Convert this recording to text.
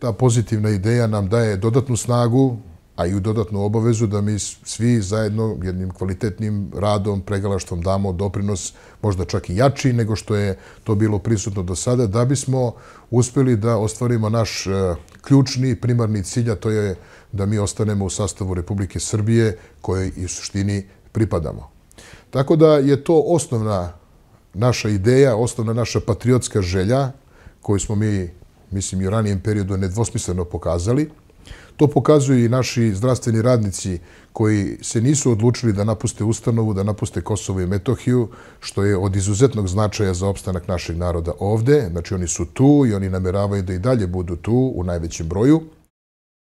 ta pozitivna ideja nam daje dodatnu snagu, a i u dodatnu obavezu da mi svi zajedno jednim kvalitetnim radom, pregalaštom damo doprinos možda čak i jači nego što je to bilo prisutno do sada, da bismo uspjeli da ostvarimo naš e, ključni primarni cilj, a to je da mi ostanemo u sastavu Republike Srbije kojoj i u suštini pripadamo. Tako da je to osnovna naša ideja, osnovna naša patriotska želja koju smo mi izgledali mislim, i u ranijem periodu nedvosmisleno pokazali. To pokazuju i naši zdravstveni radnici koji se nisu odlučili da napuste ustanovu, da napuste Kosovo i Metohiju, što je od izuzetnog značaja za opstanak našeg naroda ovde. Znači, oni su tu i oni nameravaju da i dalje budu tu u najvećem broju.